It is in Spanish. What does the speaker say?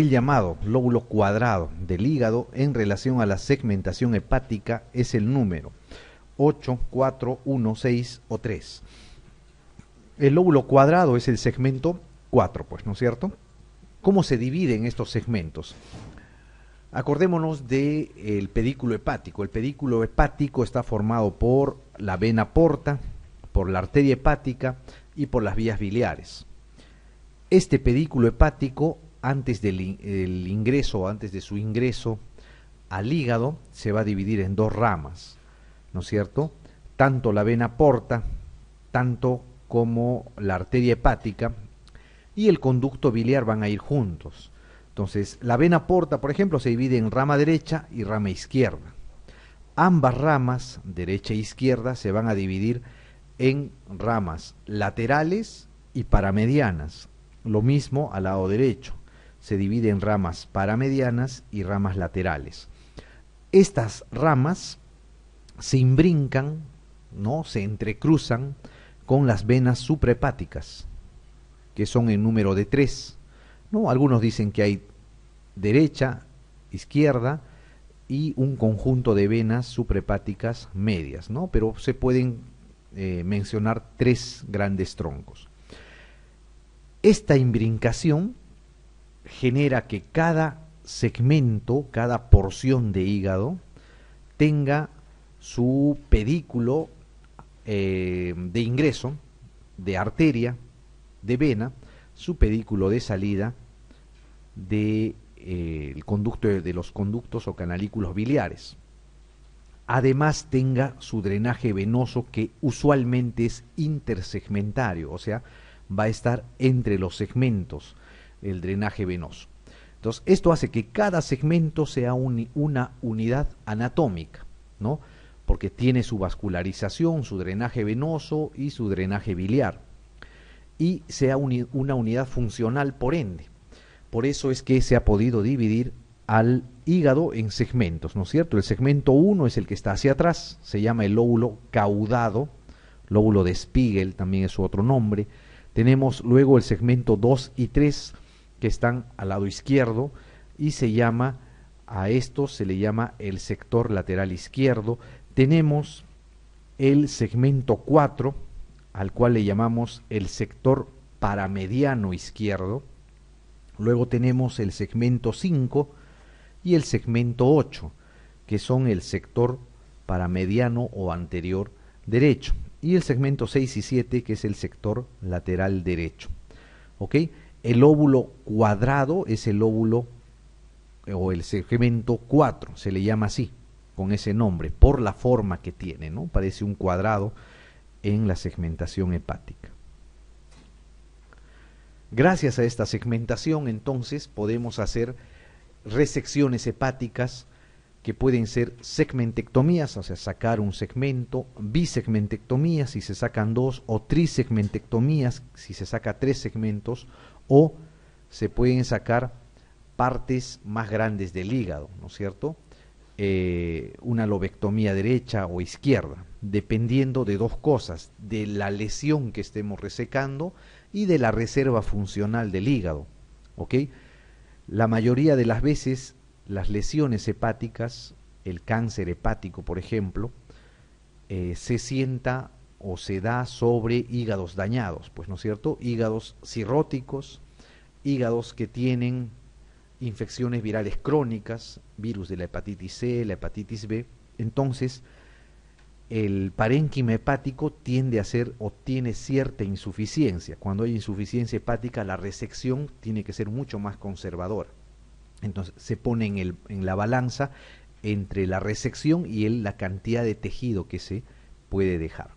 el llamado lóbulo cuadrado del hígado en relación a la segmentación hepática es el número 8, 4, 1, 6 o 3. El lóbulo cuadrado es el segmento 4, pues, ¿no es cierto? ¿Cómo se dividen estos segmentos? Acordémonos del pedículo hepático. El pedículo hepático está formado por la vena porta, por la arteria hepática y por las vías biliares. Este pedículo hepático antes del, ingreso o antes de su ingreso al hígado se va a dividir en dos ramas, ¿no es cierto? Tanto la vena porta, tanto como la arteria hepática y el conducto biliar van a ir juntos. Entonces, la vena porta, por ejemplo, se divide en rama derecha y rama izquierda. Ambas ramas, derecha e izquierda, se van a dividir en ramas laterales y paramedianas. Lo mismo al lado derecho se divide en ramas paramedianas y ramas laterales. Estas ramas se imbrincan, ¿no? se entrecruzan con las venas suprepáticas, que son en número de tres. ¿no? Algunos dicen que hay derecha, izquierda y un conjunto de venas suprepáticas medias, ¿no? pero se pueden eh, mencionar tres grandes troncos. Esta imbrincación genera que cada segmento, cada porción de hígado, tenga su pedículo eh, de ingreso, de arteria, de vena, su pedículo de salida de, eh, el conducto de los conductos o canalículos biliares. Además tenga su drenaje venoso que usualmente es intersegmentario, o sea, va a estar entre los segmentos el drenaje venoso. Entonces, esto hace que cada segmento sea una unidad anatómica, ¿no? Porque tiene su vascularización, su drenaje venoso y su drenaje biliar. Y sea una unidad funcional, por ende. Por eso es que se ha podido dividir al hígado en segmentos, ¿no es cierto? El segmento 1 es el que está hacia atrás, se llama el lóbulo caudado, lóbulo de Spiegel también es su otro nombre. Tenemos luego el segmento 2 y 3 que están al lado izquierdo y se llama, a esto se le llama el sector lateral izquierdo. Tenemos el segmento 4, al cual le llamamos el sector paramediano izquierdo. Luego tenemos el segmento 5 y el segmento 8, que son el sector paramediano o anterior derecho. Y el segmento 6 y 7, que es el sector lateral derecho. ¿Ok? El óvulo cuadrado es el óvulo eh, o el segmento 4, se le llama así, con ese nombre, por la forma que tiene, ¿no? Parece un cuadrado en la segmentación hepática. Gracias a esta segmentación, entonces, podemos hacer resecciones hepáticas que pueden ser segmentectomías, o sea, sacar un segmento, bisegmentectomías si se sacan dos, o trisegmentectomías si se saca tres segmentos, o se pueden sacar partes más grandes del hígado, ¿no es cierto? Eh, una lobectomía derecha o izquierda, dependiendo de dos cosas, de la lesión que estemos resecando y de la reserva funcional del hígado, ¿ok? La mayoría de las veces las lesiones hepáticas, el cáncer hepático, por ejemplo, eh, se sienta o se da sobre hígados dañados, pues no es cierto, hígados cirróticos, hígados que tienen infecciones virales crónicas, virus de la hepatitis C, la hepatitis B, entonces el parénquima hepático tiende a ser o tiene cierta insuficiencia. Cuando hay insuficiencia hepática, la resección tiene que ser mucho más conservadora. Entonces se pone en, el, en la balanza entre la resección y el, la cantidad de tejido que se puede dejar.